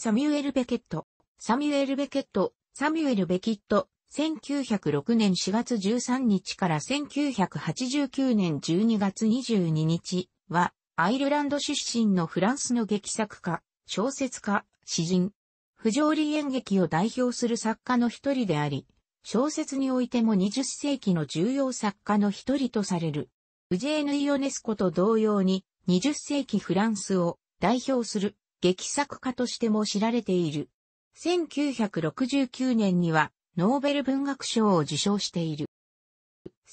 サミュエル・ベケット。サミュエル・ベケット、サミュエル・ベキット、1906年4月13日から1989年12月22日は、アイルランド出身のフランスの劇作家、小説家、詩人。不条理演劇を代表する作家の一人であり、小説においても20世紀の重要作家の一人とされる。ウジェーヌ・イオネスコと同様に、20世紀フランスを代表する劇作家としても知られている。1969年には、ノーベル文学賞を受賞している。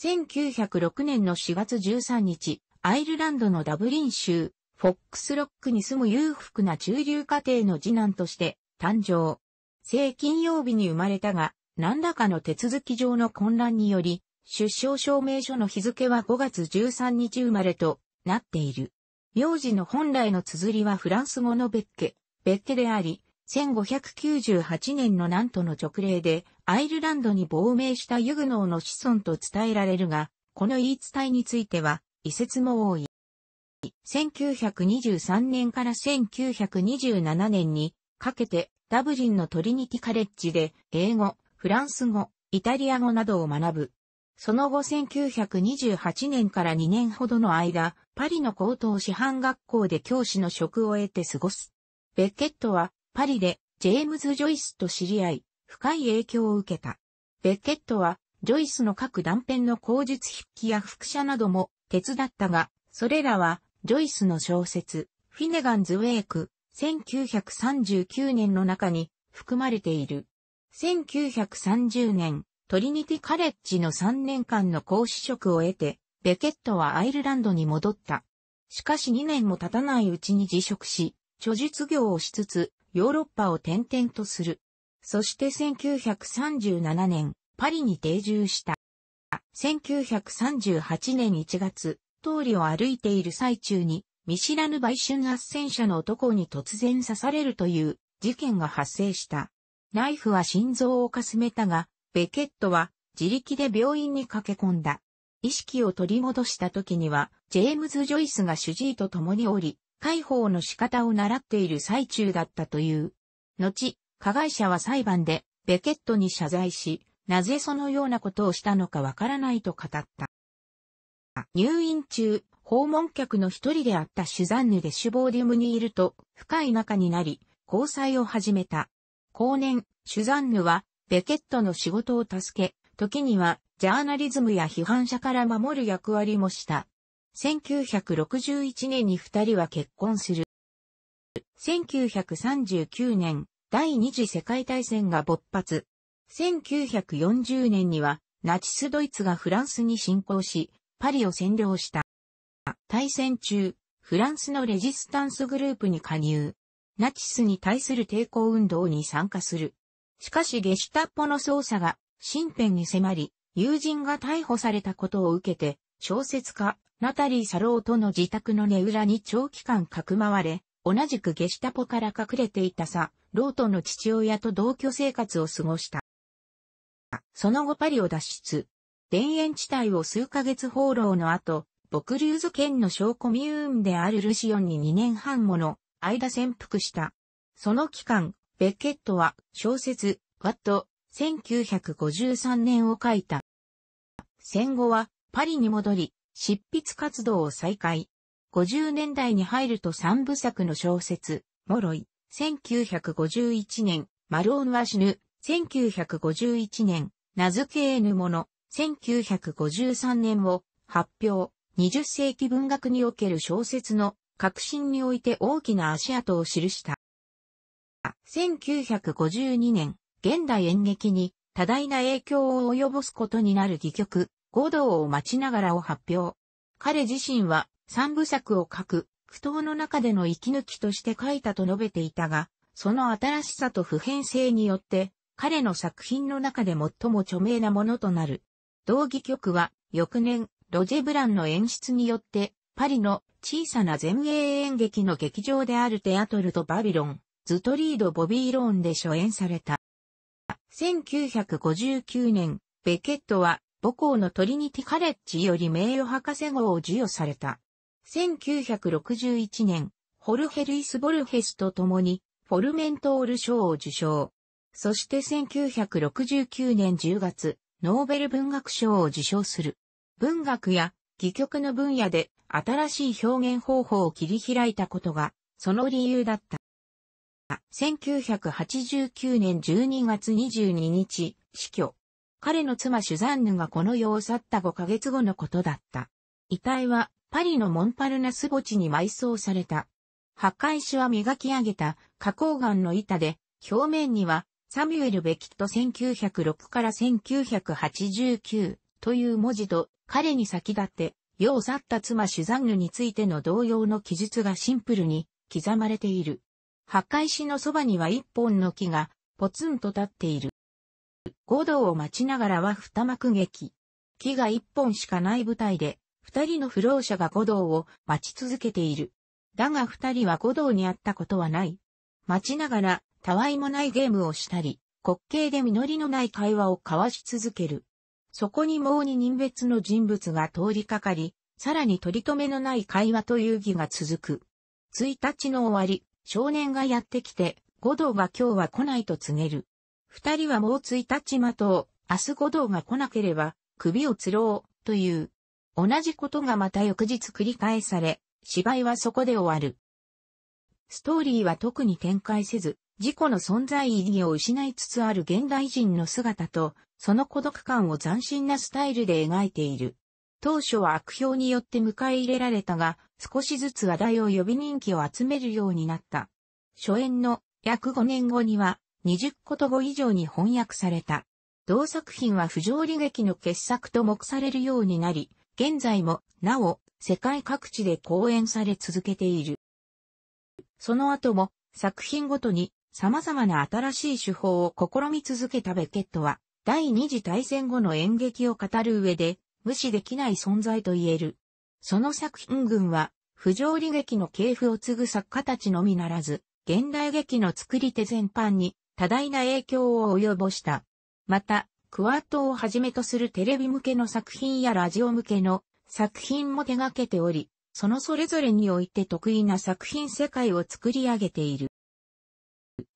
1906年の4月13日、アイルランドのダブリン州、フォックスロックに住む裕福な中流家庭の次男として誕生。正金曜日に生まれたが、何らかの手続き上の混乱により、出生証明書の日付は5月13日生まれとなっている。名字の本来の綴りはフランス語のベッケ、ベッケであり、1598年のなんとの直令で、アイルランドに亡命したユグノーの子孫と伝えられるが、この言い伝えについては、遺説も多い。1923年から1927年にかけてダブリンのトリニティカレッジで英語、フランス語、イタリア語などを学ぶその後1928年から2年ほどの間、パリの高等師範学校で教師の職を得て過ごす。ベッケットは、パリで、ジェームズ・ジョイスと知り合い、深い影響を受けた。ベッケットは、ジョイスの各断片の口述筆記や複写なども手伝ったが、それらは、ジョイスの小説、フィネガンズ・ウェイク、1939年の中に含まれている。1930年、トリニティカレッジの3年間の講師職を得て、ベケットはアイルランドに戻った。しかし2年も経たないうちに辞職し、著述業をしつつ、ヨーロッパを転々とする。そして1937年、パリに定住した。1938年1月、通りを歩いている最中に、見知らぬ売春斡旋者の男に突然刺されるという事件が発生した。ナイフは心臓をかすめたが、ベケットは自力で病院に駆け込んだ。意識を取り戻した時には、ジェームズ・ジョイスが主治医と共におり、解放の仕方を習っている最中だったという。後、加害者は裁判で、ベケットに謝罪し、なぜそのようなことをしたのかわからないと語った。入院中、訪問客の一人であったシュザンヌでシュボーディムにいると、深い仲になり、交際を始めた。後年、シュザンヌはベケットの仕事を助け、時にはジャーナリズムや批判者から守る役割もした。1961年に二人は結婚する。1939年、第二次世界大戦が勃発。1940年には、ナチスドイツがフランスに侵攻し、パリを占領した。大戦中、フランスのレジスタンスグループに加入。ナチスに対する抵抗運動に参加する。しかしゲシュタッポの捜査が身辺に迫り、友人が逮捕されたことを受けて、小説家、ナタリー・サローとの自宅の根裏に長期間かくまわれ、同じくゲシュタポから隠れていたさ、ロートの父親と同居生活を過ごした。その後パリを脱出。田園地帯を数ヶ月放浪の後、ボクリューズ県の小コミューンであるルシオンに2年半もの間潜伏した。その期間、ベケットは小説、ワット、1953年を書いた。戦後はパリに戻り、執筆活動を再開。50年代に入ると三部作の小説、モロイ、1951年、マローンは死ぬ、1951年、名付け得ぬもの、1953年を発表、20世紀文学における小説の革新において大きな足跡を記した。1952年、現代演劇に多大な影響を及ぼすことになる戯曲、五道を待ちながらを発表。彼自身は三部作を書く、苦闘の中での息抜きとして書いたと述べていたが、その新しさと普遍性によって、彼の作品の中で最も著名なものとなる。同義曲は、翌年、ロジェ・ブランの演出によって、パリの小さな前衛演劇の劇場であるテアトルとバビロン、ズトリード・ボビー・ローンで初演された。1959年、ベケットは母校のトリニティ・カレッジより名誉博士号を授与された。1961年、ホルヘルイス・ボルヘスと共に、フォルメントール賞を受賞。そして1969年10月、ノーベル文学賞を受賞する。文学や戯曲の分野で新しい表現方法を切り開いたことが、その理由だった。1989年12月22日、死去。彼の妻シュザンヌがこの世を去った5ヶ月後のことだった。遺体はパリのモンパルナス墓地に埋葬された。墓石は磨き上げた花崗岩の板で、表面にはサミュエル・ベキット1906から1989という文字と彼に先立って世を去った妻シュザンヌについての同様の記述がシンプルに刻まれている。墓石のそばには一本の木がポツンと立っている。五道を待ちながらは二幕劇。木が一本しかない舞台で、二人の不老者が五道を待ち続けている。だが二人は五道に会ったことはない。待ちながら、たわいもないゲームをしたり、滑稽で実りのない会話を交わし続ける。そこにもう二人別の人物が通りかかり、さらに取り留めのない会話と遊戯が続く。一日の終わり、少年がやってきて、五道が今日は来ないと告げる。二人はもうついたちまとう、明日五道が来なければ、首を吊ろう、という。同じことがまた翌日繰り返され、芝居はそこで終わる。ストーリーは特に展開せず、自己の存在意義を失いつつある現代人の姿と、その孤独感を斬新なスタイルで描いている。当初は悪評によって迎え入れられたが、少しずつ話題を呼び人気を集めるようになった。初演の約5年後には20こと語以上に翻訳された。同作品は不条理劇の傑作と目されるようになり、現在も、なお、世界各地で公演され続けている。その後も、作品ごとに、様々な新しい手法を試み続けたベケットは、第二次大戦後の演劇を語る上で、無視できない存在と言える。その作品群は、不条理劇の系譜を継ぐ作家たちのみならず、現代劇の作り手全般に多大な影響を及ぼした。また、クワットをはじめとするテレビ向けの作品やラジオ向けの作品も手掛けており、そのそれぞれにおいて得意な作品世界を作り上げている。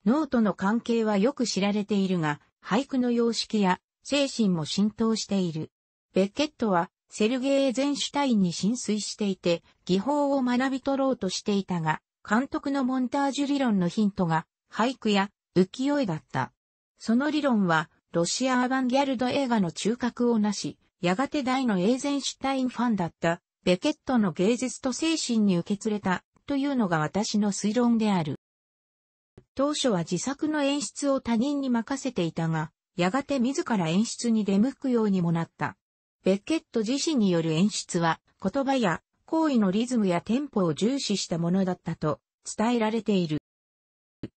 ノートの関係はよく知られているが、俳句の様式や精神も浸透している。ベッケットはセルゲー・ゼンシュタインに浸水していて、技法を学び取ろうとしていたが、監督のモンタージュ理論のヒントが、俳句や浮世絵だった。その理論は、ロシアアバンギャルド映画の中核をなし、やがて大のエーゼンシュタインファンだった、ベケットの芸術と精神に受け継れた、というのが私の推論である。当初は自作の演出を他人に任せていたが、やがて自ら演出に出向くようにもなった。ベッケット自身による演出は、言葉や行為のリズムやテンポを重視したものだったと伝えられている。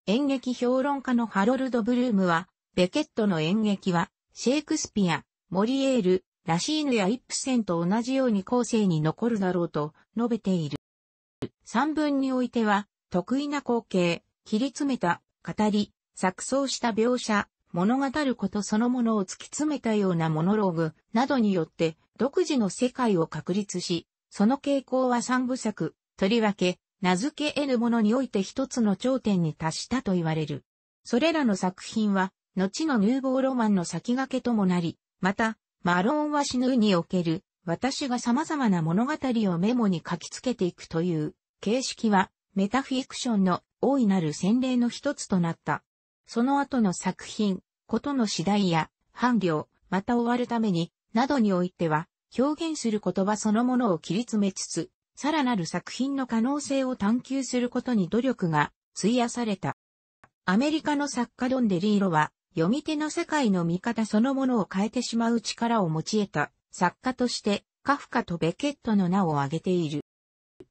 演劇評論家のハロルド・ブルームは、ベケットの演劇は、シェイクスピア、モリエール、ラシーヌやイップセンと同じように後世に残るだろうと述べている。三文においては、得意な光景、切り詰めた、語り、錯綜した描写、物語ることそのものを突き詰めたようなモノローグなどによって独自の世界を確立し、その傾向は三部作、とりわけ、名付け得ぬものにおいて一つの頂点に達したと言われる。それらの作品は、後のヌーボーロマンの先駆けともなり、また、マローンは死ぬにおける、私が様々な物語をメモに書きつけていくという、形式は、メタフィクションの大いなる洗礼の一つとなった。その後の作品、ことの次第や、伴侶、また終わるために、などにおいては、表現する言葉そのものを切り詰めつつ、さらなる作品の可能性を探求することに努力が費やされた。アメリカの作家ドンデリーロは、読み手の世界の見方そのものを変えてしまう力を持ち得た作家として、カフカとベケットの名を挙げている。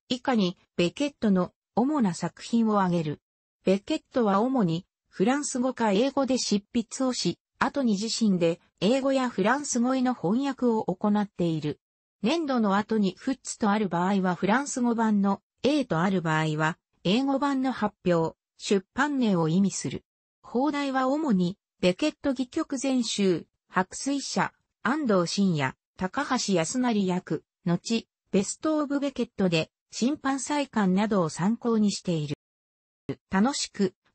以下に、ベケットの主な作品を挙げる。ベケットは主にフランス語か英語で執筆をし、後に自身で英語やフランス語への翻訳を行っている。年度の後にフッツとある場合はフランス語版の A とある場合は英語版の発表、出版名を意味する。放題は主にベケット戯曲全集、白水社、安藤信也、高橋康成役、後、ベストオブベケットで審判再刊などを参考にしている。楽しく、